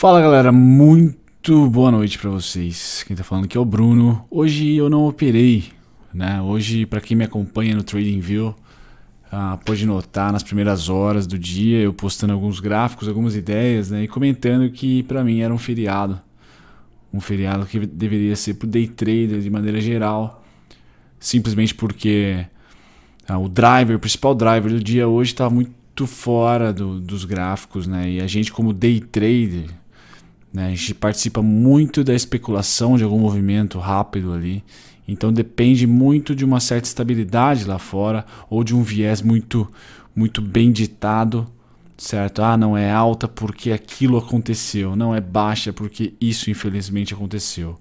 Fala galera, muito boa noite para vocês. Quem tá falando aqui é o Bruno. Hoje eu não operei, né? Hoje para quem me acompanha no TradingView, ah, pode notar nas primeiras horas do dia eu postando alguns gráficos, algumas ideias, né? E comentando que para mim era um feriado, um feriado que deveria ser pro day trader de maneira geral, simplesmente porque ah, o driver, o principal driver do dia hoje tá muito fora do, dos gráficos, né? E a gente como day trader né? A gente participa muito da especulação de algum movimento rápido ali. Então depende muito de uma certa estabilidade lá fora ou de um viés muito, muito bem ditado, certo? Ah, não é alta porque aquilo aconteceu, não é baixa porque isso infelizmente aconteceu.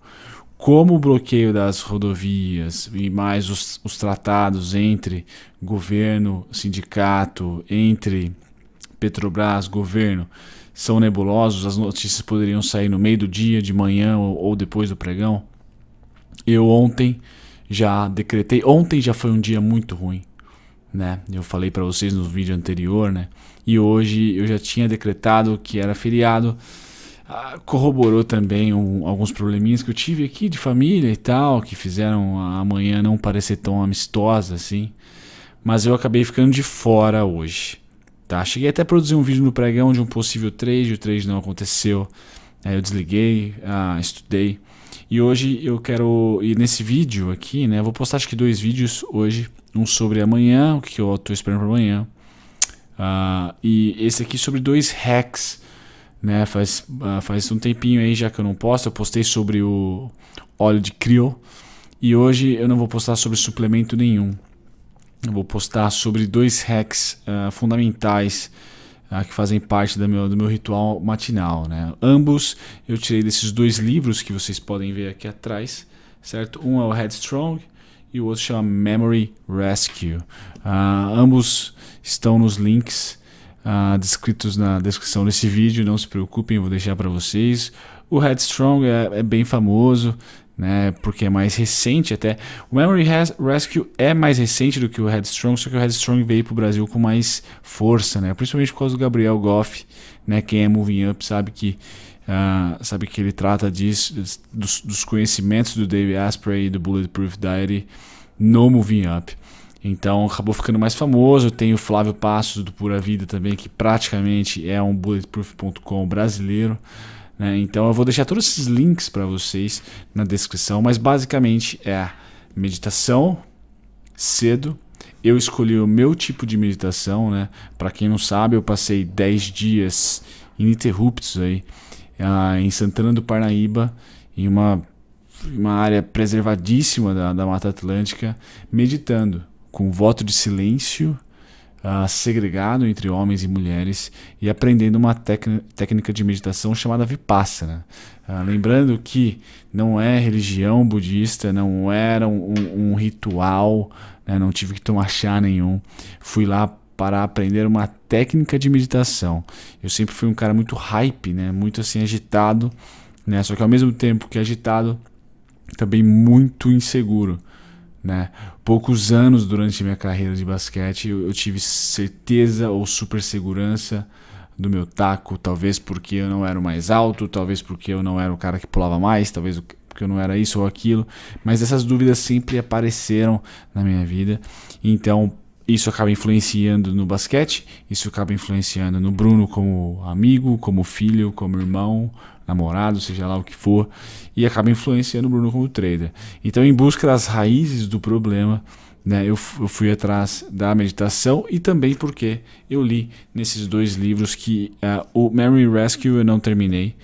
Como o bloqueio das rodovias e mais os, os tratados entre governo, sindicato, entre Petrobras, governo, são nebulosos, as notícias poderiam sair no meio do dia, de manhã ou, ou depois do pregão. Eu ontem já decretei, ontem já foi um dia muito ruim, né? Eu falei para vocês no vídeo anterior, né? E hoje eu já tinha decretado que era feriado. Ah, corroborou também um, alguns probleminhas que eu tive aqui de família e tal, que fizeram a manhã não parecer tão amistosa assim. Mas eu acabei ficando de fora hoje. Tá? Cheguei até a produzir um vídeo no pregão de um possível trade, o trade não aconteceu. Aí eu desliguei, ah, estudei. E hoje eu quero. E nesse vídeo aqui, né? Eu vou postar acho que dois vídeos hoje. Um sobre amanhã, o que eu estou esperando para amanhã. Ah, e esse aqui sobre dois hacks. Né, faz, ah, faz um tempinho aí já que eu não posto. Eu postei sobre o óleo de Crio. E hoje eu não vou postar sobre suplemento nenhum eu vou postar sobre dois hacks uh, fundamentais uh, que fazem parte do meu, do meu ritual matinal. Né? Ambos eu tirei desses dois livros que vocês podem ver aqui atrás, certo? Um é o Headstrong e o outro chama Memory Rescue. Uh, ambos estão nos links descritos na descrição desse vídeo, não se preocupem, eu vou deixar para vocês. O Headstrong é, é bem famoso, né? Porque é mais recente até. O Memory Rescue é mais recente do que o Headstrong, só que o Headstrong veio pro Brasil com mais força, né? Principalmente por causa do Gabriel Goff, né? Quem é Moving Up sabe que uh, sabe que ele trata disso dos, dos conhecimentos do Dave Asprey e do Bulletproof Diary no Moving Up. Então acabou ficando mais famoso. Tem o Flávio Passos do Pura Vida também, que praticamente é um bulletproof.com brasileiro. Né? Então eu vou deixar todos esses links para vocês na descrição, mas basicamente é meditação cedo. Eu escolhi o meu tipo de meditação, né? Para quem não sabe, eu passei 10 dias ininterruptos aí uh, em Santana do Parnaíba, em uma, uma área preservadíssima da, da Mata Atlântica, meditando com voto de silêncio segregado entre homens e mulheres e aprendendo uma técnica de meditação chamada Vipassana. Uh, lembrando que não é religião budista, não era um, um, um ritual, né? não tive que tomar chá nenhum. Fui lá para aprender uma técnica de meditação. Eu sempre fui um cara muito hype, né? muito assim agitado, né? só que ao mesmo tempo que agitado, também muito inseguro. Né? Poucos anos durante minha carreira de basquete eu, eu tive certeza ou super segurança do meu taco, talvez porque eu não era o mais alto, talvez porque eu não era o cara que pulava mais, talvez porque eu não era isso ou aquilo, mas essas dúvidas sempre apareceram na minha vida. Então, isso acaba influenciando no basquete, isso acaba influenciando no Bruno como amigo, como filho, como irmão, namorado, seja lá o que for, e acaba influenciando o Bruno como trader. Então, em busca das raízes do problema, né, eu, eu fui atrás da meditação e também porque eu li nesses dois livros que uh, o Memory Rescue eu não terminei,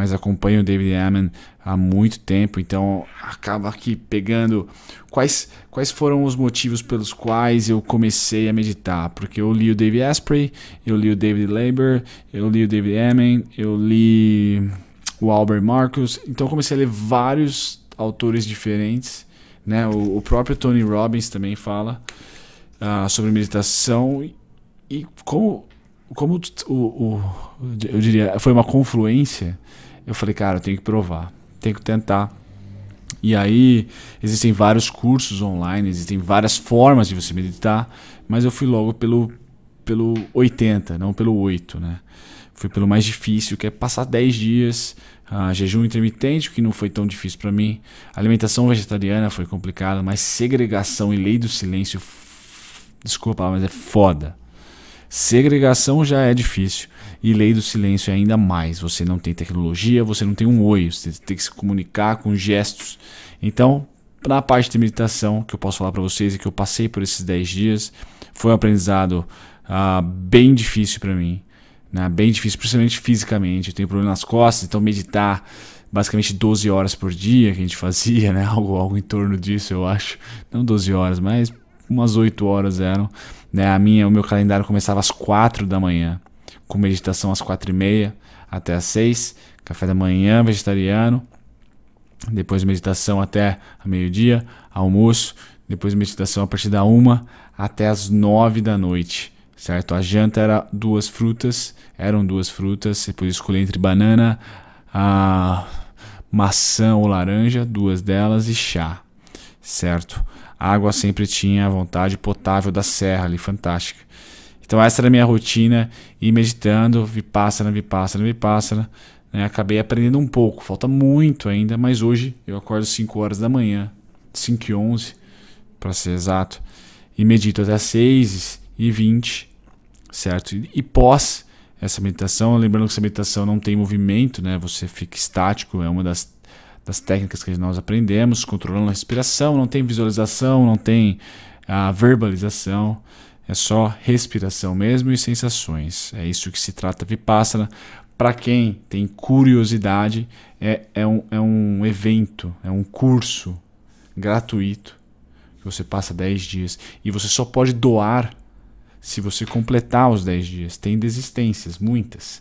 mas acompanho o David Amon há muito tempo, então acaba aqui pegando quais, quais foram os motivos pelos quais eu comecei a meditar, porque eu li o David Asprey, eu li o David Laber, eu li o David Amon, eu li o Albert Marcus, então comecei a ler vários autores diferentes, né? O, o próprio Tony Robbins também fala uh, sobre meditação e, e como como o, o, eu diria, foi uma confluência eu falei, cara, eu tenho que provar, tenho que tentar. E aí existem vários cursos online, existem várias formas de você meditar, mas eu fui logo pelo pelo 80, não pelo 8, né? Fui pelo mais difícil, que é passar 10 dias ah, jejum intermitente, que não foi tão difícil para mim. Alimentação vegetariana foi complicada, mas segregação e lei do silêncio, desculpa, mas é foda. Segregação já é difícil. E lei do silêncio é ainda mais. Você não tem tecnologia, você não tem um oi, você tem que se comunicar com gestos. Então, na parte de meditação que eu posso falar para vocês e é que eu passei por esses 10 dias, foi um aprendizado ah, bem difícil para mim. Né? Bem difícil, principalmente fisicamente. Eu tenho problema nas costas, então meditar basicamente 12 horas por dia que a gente fazia, né? Algo, algo em torno disso, eu acho. Não 12 horas, mas umas 8 horas eram. Né? A minha, o meu calendário começava às 4 da manhã com meditação às quatro e meia até às seis, café da manhã vegetariano, depois meditação até meio-dia, almoço, depois meditação a partir da uma até as nove da noite, certo? A janta era duas frutas, eram duas frutas, você podia escolher entre banana, a maçã ou laranja, duas delas e chá, certo? A água sempre tinha à vontade potável da serra ali, fantástica. Então essa era a minha rotina, e meditando, vipassana, vipassana, vipassana. Né? Acabei aprendendo um pouco, falta muito ainda, mas hoje eu acordo 5 horas da manhã, 5 e 11 para ser exato, e medito até 6 e 20, certo? E, e pós essa meditação, lembrando que essa meditação não tem movimento, né? Você fica estático, é uma das das técnicas que nós aprendemos, controlando a respiração, não tem visualização, não tem a ah, verbalização, é só respiração mesmo e sensações. É isso que se trata Vipassana. Para quem tem curiosidade, é, é, um, é um evento, é um curso gratuito que você passa 10 dias. E você só pode doar se você completar os 10 dias. Tem desistências, muitas.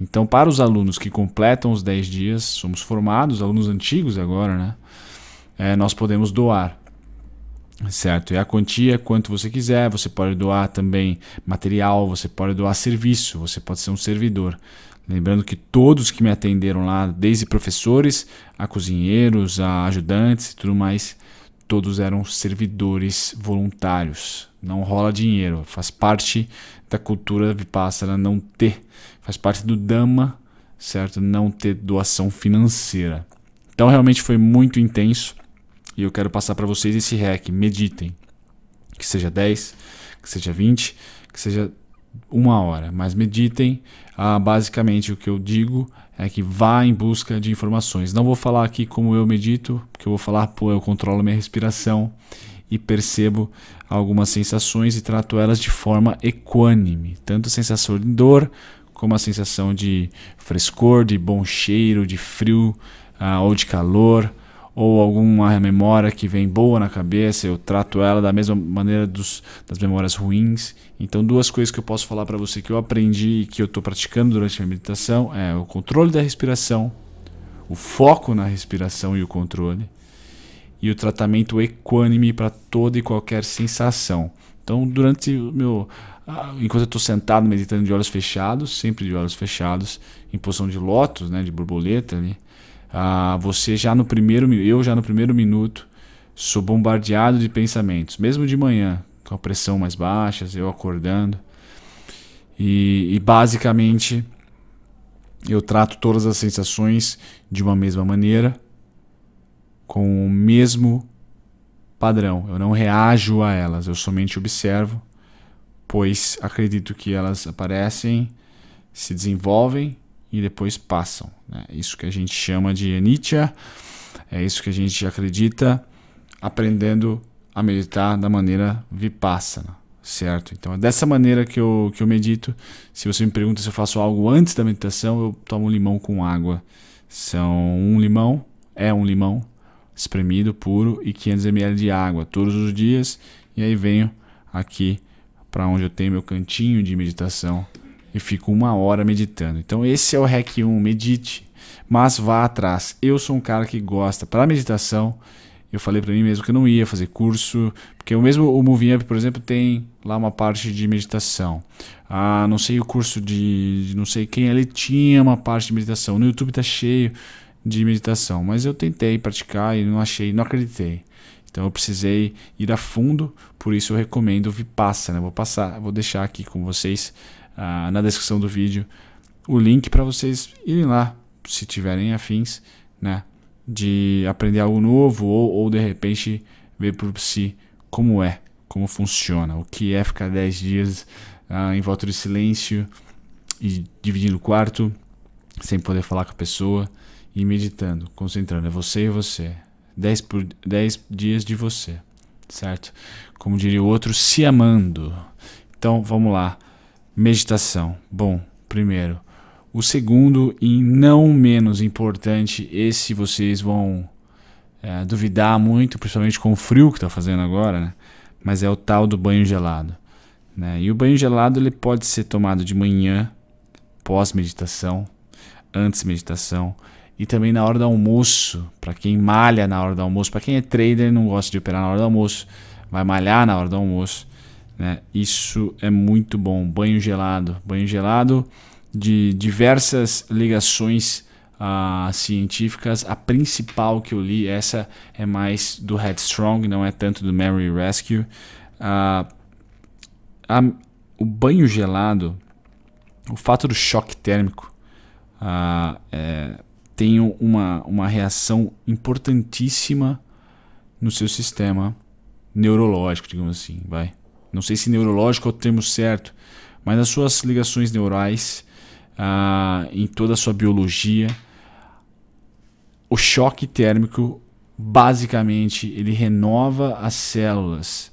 Então, para os alunos que completam os 10 dias, somos formados, alunos antigos agora, né? É, nós podemos doar. Certo? E é a quantia, quanto você quiser, você pode doar também material, você pode doar serviço, você pode ser um servidor. Lembrando que todos que me atenderam lá, desde professores a cozinheiros, a ajudantes e tudo mais, todos eram servidores voluntários. Não rola dinheiro, faz parte da cultura vipassana não ter, faz parte do dama certo? Não ter doação financeira. Então realmente foi muito intenso. E eu quero passar para vocês esse hack. Meditem. Que seja 10, que seja 20, que seja uma hora. Mas meditem. Ah, basicamente, o que eu digo é que vá em busca de informações. Não vou falar aqui como eu medito, porque eu vou falar, pô, eu controlo minha respiração e percebo algumas sensações e trato elas de forma equânime, tanto a sensação de dor como a sensação de frescor, de bom cheiro, de frio ah, ou de calor, ou alguma memória que vem boa na cabeça, eu trato ela da mesma maneira dos, das memórias ruins. Então, duas coisas que eu posso falar para você que eu aprendi e que eu estou praticando durante a meditação é o controle da respiração, o foco na respiração e o controle, e o tratamento equânime para toda e qualquer sensação. Então, durante o meu. Enquanto eu estou sentado meditando de olhos fechados, sempre de olhos fechados, em posição de lótus, né, de borboleta ali né, ah, você já no primeiro eu já no primeiro minuto sou bombardeado de pensamentos, mesmo de manhã, com a pressão mais baixa, eu acordando. E, e basicamente eu trato todas as sensações de uma mesma maneira, com o mesmo padrão. Eu não reajo a elas, eu somente observo, pois acredito que elas aparecem, se desenvolvem e depois passam. Né? É isso que a gente chama de Nietzsche, é isso que a gente acredita aprendendo a meditar da maneira vipassana, certo? Então é dessa maneira que eu, que eu medito. Se você me pergunta se eu faço algo antes da meditação, eu tomo um limão com água. São um limão, é um limão espremido, puro e 500 ml de água todos os dias. E aí venho aqui para onde eu tenho meu cantinho de meditação e fico uma hora meditando. Então esse é o hack 1, medite, mas vá atrás. Eu sou um cara que gosta para meditação. Eu falei para mim mesmo que eu não ia fazer curso, porque o mesmo o Moving Up, por exemplo, tem lá uma parte de meditação. Ah, não sei o curso de, de não sei quem ali tinha uma parte de meditação. No YouTube tá cheio de meditação, mas eu tentei praticar e não achei, não acreditei. Então eu precisei ir a fundo, por isso eu recomendo Vipassana. Vou passar, vou deixar aqui com vocês ah, na descrição do vídeo o link para vocês irem lá, se tiverem afins, né? De aprender algo novo ou, ou de repente ver por si como é, como funciona, o que é ficar 10 dias ah, em volta de silêncio e dividindo o quarto, sem poder falar com a pessoa e meditando, concentrando. É você e você. 10 por 10 dias de você, certo? Como diria o outro, se amando. Então vamos lá meditação. Bom, primeiro. O segundo, e não menos importante, esse vocês vão é, duvidar muito, principalmente com o frio que está fazendo agora, né? mas é o tal do banho gelado. Né? E o banho gelado ele pode ser tomado de manhã, pós-meditação, antes-meditação e também na hora do almoço. Para quem malha na hora do almoço, para quem é trader e não gosta de operar na hora do almoço, vai malhar na hora do almoço. Né? Isso é muito bom. Banho gelado. Banho gelado de diversas ligações uh, científicas. A principal que eu li, essa é mais do Headstrong, não é tanto do Mary Rescue. Uh, a, o banho gelado, o fato do choque térmico, uh, é, tem uma, uma reação importantíssima no seu sistema neurológico, digamos assim, vai não sei se neurológico é o termo certo, mas as suas ligações neurais, ah, em toda a sua biologia, o choque térmico basicamente ele renova as células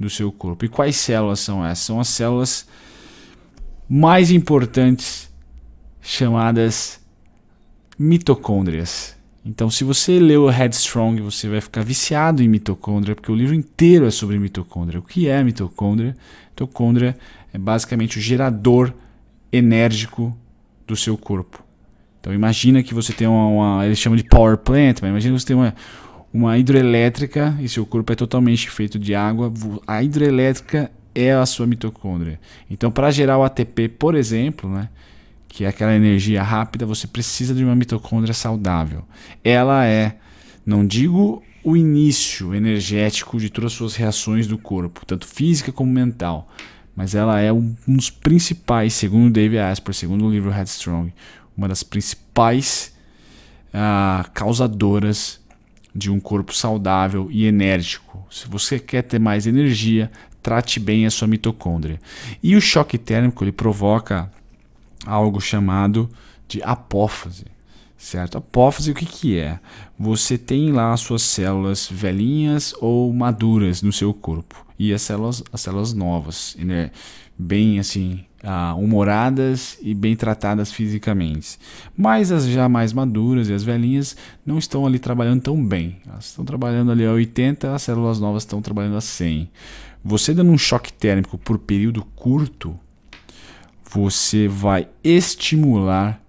do seu corpo. E quais células são essas? São as células mais importantes chamadas mitocôndrias. Então, se você leu Headstrong, você vai ficar viciado em mitocôndria, porque o livro inteiro é sobre mitocôndria. O que é mitocôndria? Mitocôndria é basicamente o gerador enérgico do seu corpo. Então, imagina que você tem uma, uma eles chamam de power plant, mas imagina que você tem uma, uma hidrelétrica e seu corpo é totalmente feito de água. A hidrelétrica é a sua mitocôndria. Então, para gerar o ATP, por exemplo, né, que é aquela energia rápida, você precisa de uma mitocôndria saudável. Ela é, não digo o início energético de todas as suas reações do corpo, tanto física como mental, mas ela é um, dos principais, segundo David Asper, segundo o livro Headstrong, uma das principais ah, causadoras de um corpo saudável e enérgico. Se você quer ter mais energia, trate bem a sua mitocôndria. E o choque térmico ele provoca algo chamado de apófase. Certo? Apófase, o que, que é? Você tem lá as suas células velhinhas ou maduras no seu corpo e as células, as células novas, né? bem assim, ah, humoradas e bem tratadas fisicamente. Mas as já mais maduras e as velhinhas não estão ali trabalhando tão bem. Elas estão trabalhando ali a 80, as células novas estão trabalhando a 100. Você dando um choque térmico por período curto, você vai estimular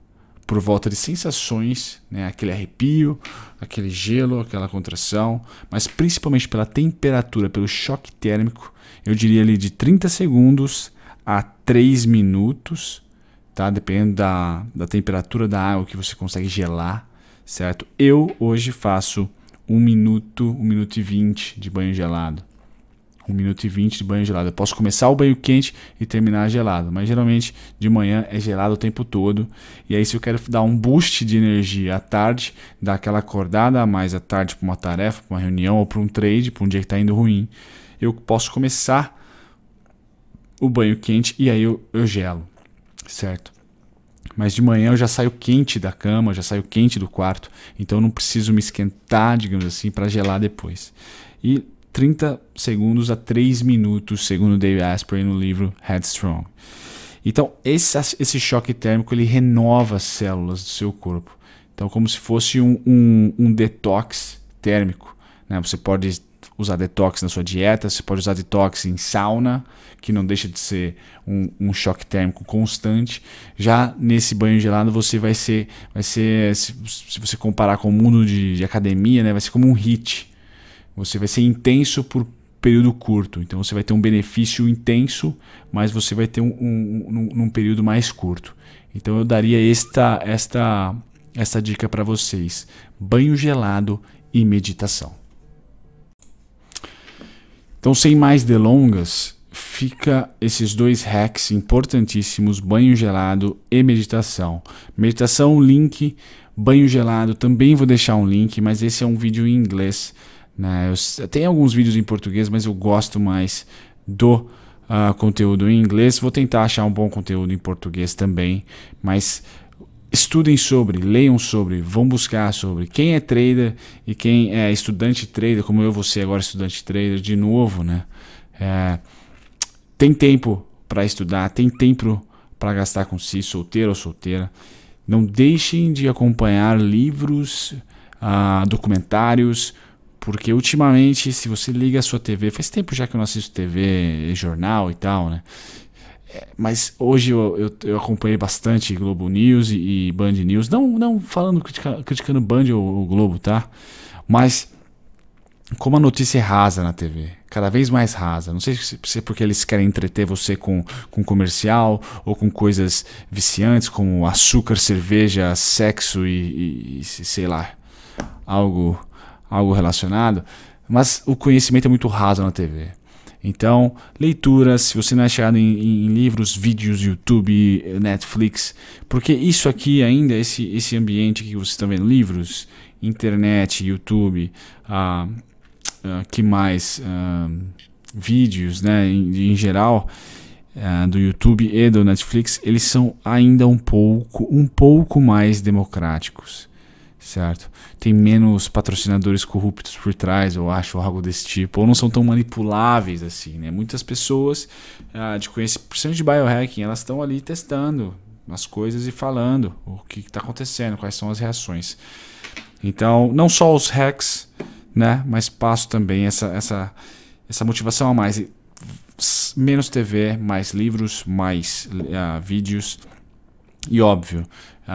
por volta de sensações, né? aquele arrepio, aquele gelo, aquela contração, mas principalmente pela temperatura, pelo choque térmico, eu diria ali de 30 segundos a 3 minutos, tá? dependendo da, da temperatura da água que você consegue gelar, certo? Eu hoje faço 1 minuto, 1 minuto e 20 de banho gelado. 1 minuto e 20 de banho gelado. Eu posso começar o banho quente e terminar gelado, mas geralmente de manhã é gelado o tempo todo. E aí, se eu quero dar um boost de energia à tarde, dar aquela acordada a mais à tarde para uma tarefa, para uma reunião ou para um trade, para um dia que está indo ruim, eu posso começar o banho quente e aí eu, eu gelo, certo? mas de manhã eu já saio quente da cama, já saio quente do quarto, então eu não preciso me esquentar, digamos assim, para gelar depois. E 30 segundos a 3 minutos, segundo Dave Asprey no livro Headstrong. Então, esse, esse choque térmico ele renova as células do seu corpo. Então, como se fosse um, um, um detox térmico. Né? Você pode usar detox na sua dieta, você pode usar detox em sauna, que não deixa de ser um, um choque térmico constante. Já nesse banho gelado, você vai ser, vai ser se, se você comparar com o mundo de, de academia, né? vai ser como um hit você vai ser intenso por período curto. Então você vai ter um benefício intenso, mas você vai ter um, um, um, um período mais curto. Então eu daria esta, esta, esta dica para vocês: banho gelado e meditação. Então, sem mais delongas, fica esses dois hacks importantíssimos: banho gelado e meditação. Meditação, link, banho gelado, também vou deixar um link, mas esse é um vídeo em inglês né? Eu, tem alguns vídeos em português, mas eu gosto mais do uh, conteúdo em inglês. Vou tentar achar um bom conteúdo em português também, mas estudem sobre, leiam sobre, vão buscar sobre quem é trader e quem é estudante trader, como eu você agora estudante trader de novo, né? É, tem tempo para estudar, tem tempo para gastar com si, solteiro ou solteira. Não deixem de acompanhar livros, uh, documentários, porque ultimamente, se você liga a sua TV, faz tempo já que eu não assisto TV, jornal e tal, né? É, mas hoje eu, eu, eu, acompanhei bastante Globo News e, e, Band News. Não, não falando criticando, criticando Band ou, ou, Globo, tá? Mas como a notícia é rasa na TV, cada vez mais rasa. Não sei se, se é porque eles querem entreter você com, com comercial ou com coisas viciantes como açúcar, cerveja, sexo e, e, e sei lá, algo algo relacionado, mas o conhecimento é muito raso na TV. Então, leituras, se você não é chegado em, em, livros, vídeos, YouTube, Netflix, porque isso aqui ainda, esse, esse ambiente que vocês estão vendo, livros, internet, YouTube, ah, ah, que mais? Ah, vídeos, né, em, em geral, do YouTube e do Netflix, eles são ainda um pouco, um pouco mais democráticos. Certo? Tem menos patrocinadores corruptos por trás, eu acho, algo desse tipo. Ou não são tão manipuláveis assim, né? Muitas pessoas ah, de conhecimento, principalmente de biohacking, elas estão ali testando as coisas e falando o que está acontecendo, quais são as reações. Então, não só os hacks, né? Mas passo também essa, essa, essa motivação a mais. Menos TV, mais livros, mais uh, vídeos e óbvio,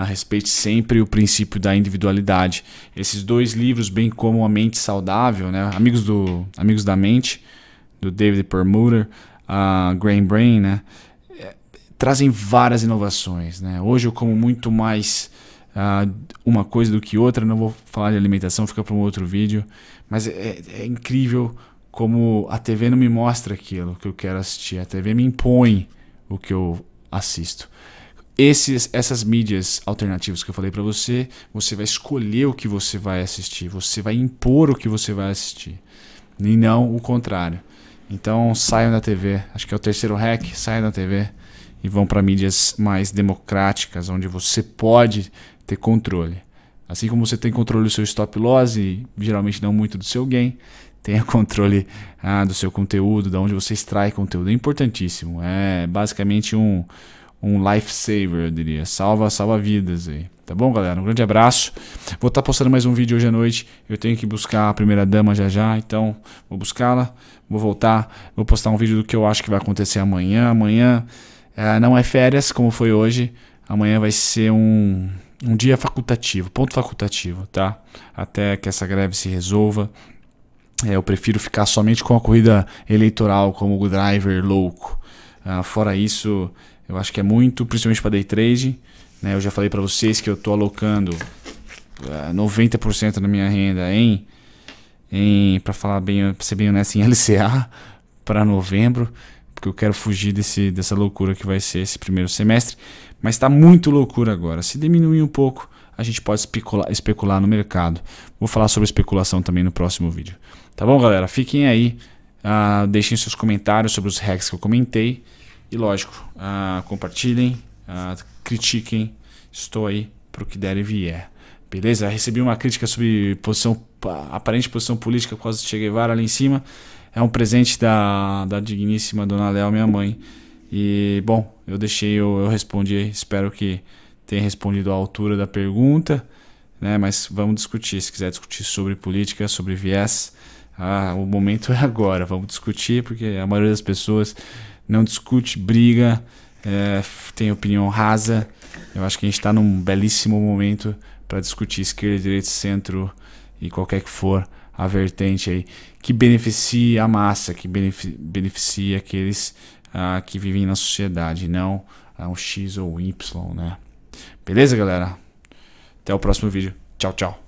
respeite sempre o princípio da individualidade. Esses dois livros, bem como A Mente Saudável, né? Amigos, do, Amigos da Mente, do David Permuter, a uh, Grain Brain, né? É, trazem várias inovações. Né? Hoje eu como muito mais uh, uma coisa do que outra, não vou falar de alimentação, fica para um outro vídeo, mas é, é, é incrível como a TV não me mostra aquilo que eu quero assistir, a TV me impõe o que eu assisto esses, essas mídias alternativas que eu falei para você, você vai escolher o que você vai assistir, você vai impor o que você vai assistir, e não o contrário. Então saiam da TV, acho que é o terceiro hack, saiam da TV e vão para mídias mais democráticas, onde você pode ter controle. Assim como você tem controle do seu stop loss e geralmente não muito do seu gain, tenha controle ah, do seu conteúdo, da onde você extrai conteúdo. É importantíssimo. É basicamente um, um lifesaver, eu diria. Salva, salva vidas aí. Tá bom, galera? Um grande abraço. Vou estar tá postando mais um vídeo hoje à noite. Eu tenho que buscar a primeira dama já já, então vou buscá-la, vou voltar, vou postar um vídeo do que eu acho que vai acontecer amanhã. Amanhã é, não é férias, como foi hoje. Amanhã vai ser um, um dia facultativo, ponto facultativo, tá? Até que essa greve se resolva. É, eu prefiro ficar somente com a corrida eleitoral como driver louco. Ah, fora isso, eu acho que é muito, principalmente para day trade. Né? Eu já falei para vocês que eu estou alocando 90% ah, da minha renda em, em para falar bem, pra ser bem honesto, em LCA para novembro, porque eu quero fugir desse, dessa loucura que vai ser esse primeiro semestre. Mas está muito loucura agora. Se diminuir um pouco, a gente pode especular, especular no mercado. Vou falar sobre especulação também no próximo vídeo. Tá bom, galera? Fiquem aí. Uh, deixem seus comentários sobre os hacks que eu comentei. E lógico, uh, compartilhem, uh, critiquem. Estou aí para o que der e vier. Beleza? Recebi uma crítica sobre posição, aparente posição política por causa do Che Guevara ali em cima. É um presente da, da digníssima Dona Léo, minha mãe. E, bom, eu deixei, eu, eu respondi. Espero que tenha respondido à altura da pergunta. Né? Mas vamos discutir. Se quiser discutir sobre política, sobre viés, ah, o momento é agora. Vamos discutir, porque a maioria das pessoas não discute, briga, é, tem opinião rasa. Eu acho que a gente está num belíssimo momento para discutir esquerda, direita, centro e qualquer que for a vertente aí, que beneficie a massa, que beneficie aqueles uh, que vivem na sociedade, não uh, um X ou um Y, né? Beleza, galera? Até o próximo vídeo. Tchau, tchau.